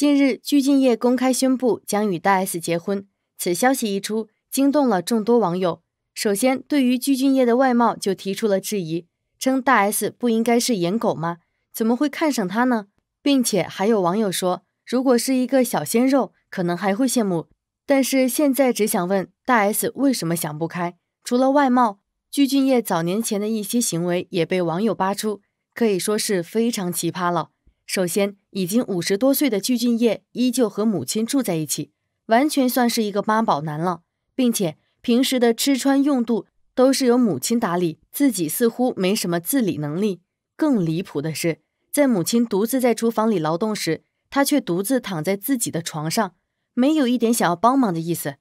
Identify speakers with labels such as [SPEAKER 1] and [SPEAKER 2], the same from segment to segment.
[SPEAKER 1] 近日，鞠婧祎公开宣布将与大 S 结婚，此消息一出，惊动了众多网友。首先，对于鞠婧祎的外貌就提出了质疑，称大 S 不应该是颜狗吗？怎么会看上他呢？并且还有网友说，如果是一个小鲜肉，可能还会羡慕，但是现在只想问大 S 为什么想不开。除了外貌，鞠婧祎早年前的一些行为也被网友扒出，可以说是非常奇葩了。首先，已经五十多岁的鞠俊晔依旧和母亲住在一起，完全算是一个妈宝男了，并且平时的吃穿用度都是由母亲打理，自己似乎没什么自理能力。更离谱的是，在母亲独自在厨房里劳动时，他却独自躺在自己的床上，没有一点想要帮忙的意思。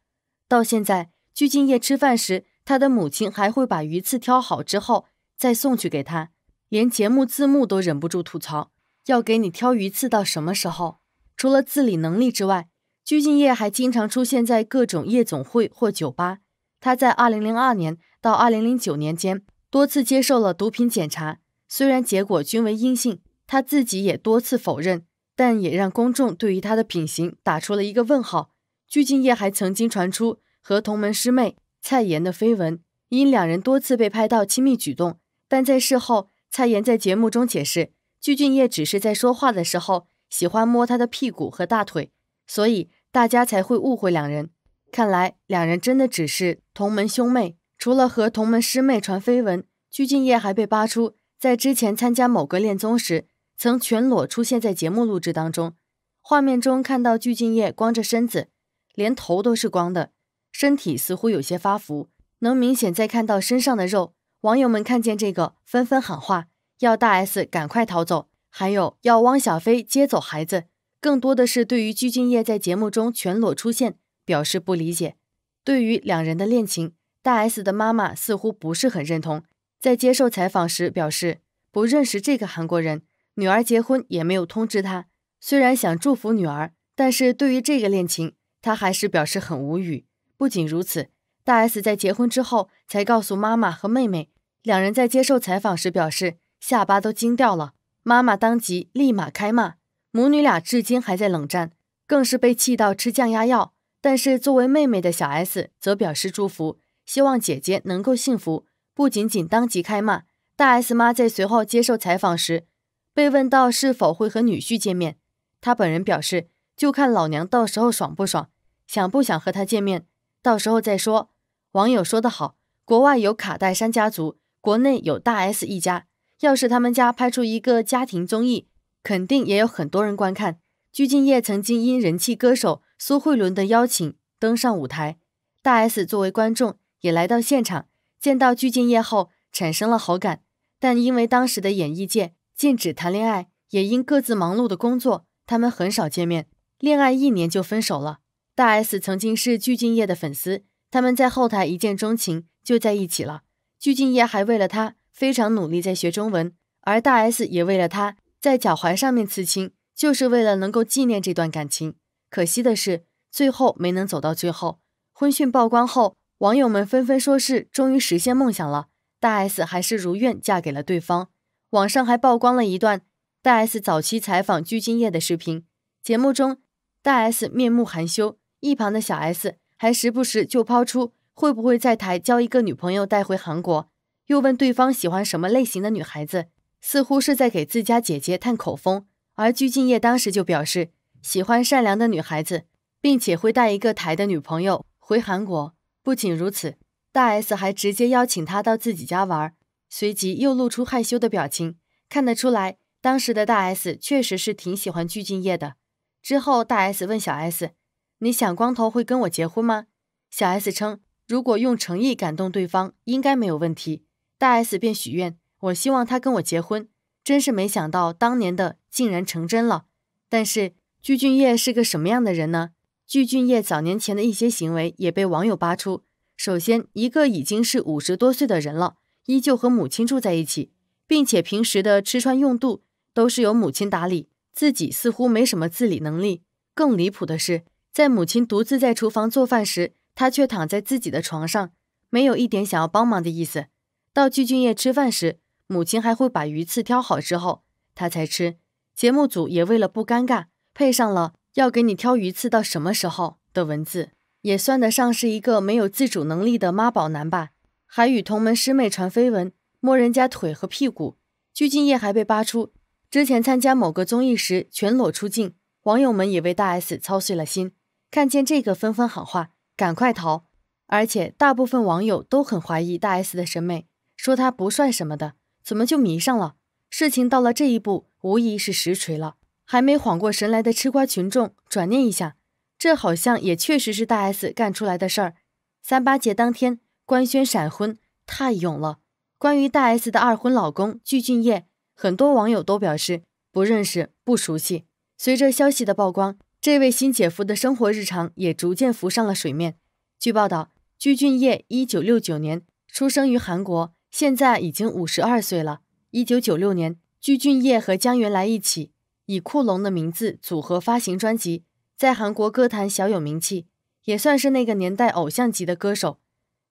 [SPEAKER 1] 到现在，鞠俊祎吃饭时，他的母亲还会把鱼刺挑好之后再送去给他，连节目字幕都忍不住吐槽。要给你挑鱼刺到什么时候？除了自理能力之外，鞠婧祎还经常出现在各种夜总会或酒吧。她在2002年到2009年间多次接受了毒品检查，虽然结果均为阴性，她自己也多次否认，但也让公众对于她的品行打出了一个问号。鞠婧祎还曾经传出和同门师妹蔡妍的绯闻，因两人多次被拍到亲密举动，但在事后，蔡妍在节目中解释。鞠婧祎只是在说话的时候喜欢摸他的屁股和大腿，所以大家才会误会两人。看来两人真的只是同门兄妹，除了和同门师妹传绯闻，鞠婧祎还被扒出在之前参加某个恋综时曾全裸出现在节目录制当中。画面中看到鞠婧祎光着身子，连头都是光的，身体似乎有些发福，能明显再看到身上的肉。网友们看见这个，纷纷喊话。要大 S 赶快逃走，还有要汪小菲接走孩子，更多的是对于鞠婧祎在节目中全裸出现表示不理解。对于两人的恋情，大 S 的妈妈似乎不是很认同，在接受采访时表示不认识这个韩国人，女儿结婚也没有通知他。虽然想祝福女儿，但是对于这个恋情，他还是表示很无语。不仅如此，大 S 在结婚之后才告诉妈妈和妹妹，两人在接受采访时表示。下巴都惊掉了！妈妈当即立马开骂，母女俩至今还在冷战，更是被气到吃降压药。但是作为妹妹的小 S 则表示祝福，希望姐姐能够幸福。不仅仅当即开骂，大 S 妈在随后接受采访时被问到是否会和女婿见面，她本人表示就看老娘到时候爽不爽，想不想和他见面，到时候再说。网友说得好：国外有卡戴珊家族，国内有大 S 一家。要是他们家拍出一个家庭综艺，肯定也有很多人观看。鞠婧祎曾经因人气歌手苏慧伦的邀请登上舞台，大 S 作为观众也来到现场，见到鞠婧祎后产生了好感。但因为当时的演艺界禁止谈恋爱，也因各自忙碌的工作，他们很少见面。恋爱一年就分手了。大 S 曾经是鞠婧祎的粉丝，他们在后台一见钟情就在一起了。鞠婧祎还为了她。非常努力在学中文，而大 S 也为了他在脚踝上面刺青，就是为了能够纪念这段感情。可惜的是，最后没能走到最后。婚讯曝光后，网友们纷纷说是终于实现梦想了，大 S 还是如愿嫁给了对方。网上还曝光了一段大 S 早期采访鞠婧祎的视频，节目中大 S 面目含羞，一旁的小 S 还时不时就抛出会不会在台交一个女朋友带回韩国。又问对方喜欢什么类型的女孩子，似乎是在给自家姐姐探口风。而鞠婧祎当时就表示喜欢善良的女孩子，并且会带一个台的女朋友回韩国。不仅如此，大 S 还直接邀请她到自己家玩，随即又露出害羞的表情。看得出来，当时的大 S 确实是挺喜欢鞠婧祎的。之后，大 S 问小 S：“ 你想光头会跟我结婚吗？”小 S 称：“如果用诚意感动对方，应该没有问题。”大 S 便许愿，我希望他跟我结婚。真是没想到，当年的竟然成真了。但是具俊晔是个什么样的人呢？具俊晔早年前的一些行为也被网友扒出。首先，一个已经是五十多岁的人了，依旧和母亲住在一起，并且平时的吃穿用度都是由母亲打理，自己似乎没什么自理能力。更离谱的是，在母亲独自在厨房做饭时，他却躺在自己的床上，没有一点想要帮忙的意思。到鞠俊晔吃饭时，母亲还会把鱼刺挑好之后，他才吃。节目组也为了不尴尬，配上了“要给你挑鱼刺到什么时候”的文字，也算得上是一个没有自主能力的妈宝男吧。还与同门师妹传绯闻，摸人家腿和屁股。鞠俊祎还被扒出之前参加某个综艺时全裸出镜，网友们也为大 S 操碎了心，看见这个纷纷喊话：“赶快逃！”而且大部分网友都很怀疑大 S 的审美。说他不帅什么的，怎么就迷上了？事情到了这一步，无疑是实锤了。还没缓过神来的吃瓜群众，转念一下，这好像也确实是大 S 干出来的事儿。三八节当天官宣闪婚，太勇了。关于大 S 的二婚老公具俊晔，很多网友都表示不认识、不熟悉。随着消息的曝光，这位新姐夫的生活日常也逐渐浮上了水面。据报道，具俊晔1969年出生于韩国。现在已经五十二岁了。一九九六年，具俊晔和姜原来一起以酷龙的名字组合发行专辑，在韩国歌坛小有名气，也算是那个年代偶像级的歌手。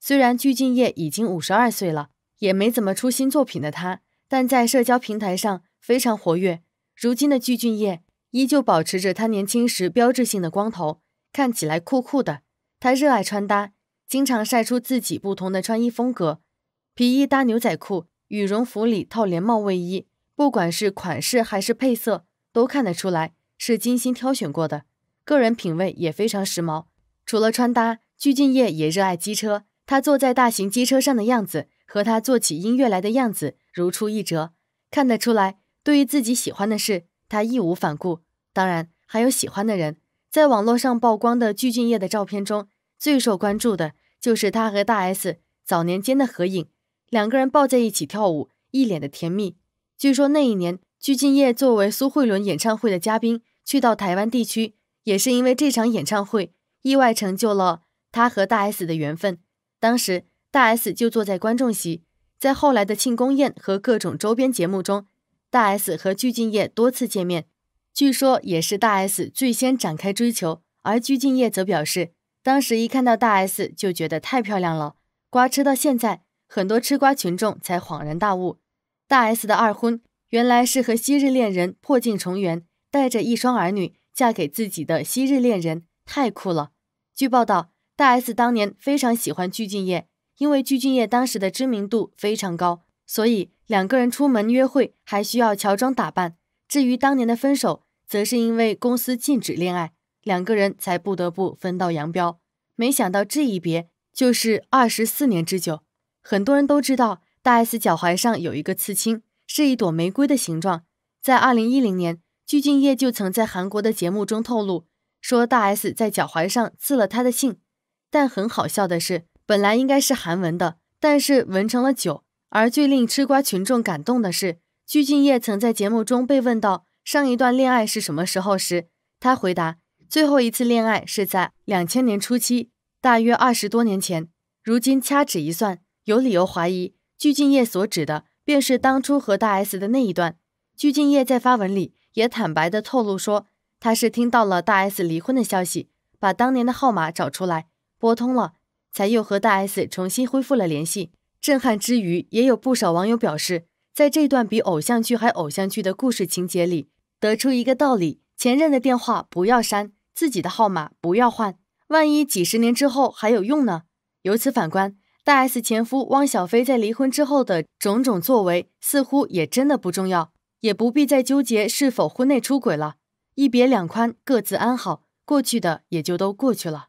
[SPEAKER 1] 虽然具俊晔已经五十二岁了，也没怎么出新作品的他，但在社交平台上非常活跃。如今的具俊晔依旧保持着他年轻时标志性的光头，看起来酷酷的。他热爱穿搭，经常晒出自己不同的穿衣风格。皮衣搭牛仔裤，羽绒服里套连帽卫衣，不管是款式还是配色，都看得出来是精心挑选过的，个人品味也非常时髦。除了穿搭，鞠婧祎也热爱机车，她坐在大型机车上的样子和她做起音乐来的样子如出一辙，看得出来，对于自己喜欢的事，她义无反顾。当然，还有喜欢的人，在网络上曝光的鞠婧祎的照片中，最受关注的就是她和大 S 早年间的合影。两个人抱在一起跳舞，一脸的甜蜜。据说那一年，鞠婧祎作为苏慧伦演唱会的嘉宾去到台湾地区，也是因为这场演唱会意外成就了她和大 S 的缘分。当时大 S 就坐在观众席，在后来的庆功宴和各种周边节目中，大 S 和鞠婧祎多次见面。据说也是大 S 最先展开追求，而鞠婧祎则表示，当时一看到大 S 就觉得太漂亮了，瓜吃到现在。很多吃瓜群众才恍然大悟，大 S 的二婚原来是和昔日恋人破镜重圆，带着一双儿女嫁给自己的昔日恋人，太酷了。据报道，大 S 当年非常喜欢鞠婧祎，因为鞠婧祎当时的知名度非常高，所以两个人出门约会还需要乔装打扮。至于当年的分手，则是因为公司禁止恋爱，两个人才不得不分道扬镳。没想到这一别就是二十四年之久。很多人都知道大 S 脚踝上有一个刺青，是一朵玫瑰的形状。在二零一零年，具俊晔就曾在韩国的节目中透露，说大 S 在脚踝上刺了他的姓。但很好笑的是，本来应该是韩文的，但是纹成了九。而最令吃瓜群众感动的是，具俊晔曾在节目中被问到上一段恋爱是什么时候时，他回答：“最后一次恋爱是在两千年初期，大约二十多年前。”如今掐指一算。有理由怀疑，鞠婧祎所指的便是当初和大 S 的那一段。鞠婧祎在发文里也坦白的透露说，她是听到了大 S 离婚的消息，把当年的号码找出来拨通了，才又和大 S 重新恢复了联系。震撼之余，也有不少网友表示，在这段比偶像剧还偶像剧的故事情节里，得出一个道理：前任的电话不要删，自己的号码不要换，万一几十年之后还有用呢？由此反观。大 S 前夫汪小菲在离婚之后的种种作为，似乎也真的不重要，也不必再纠结是否婚内出轨了。一别两宽，各自安好，过去的也就都过去了。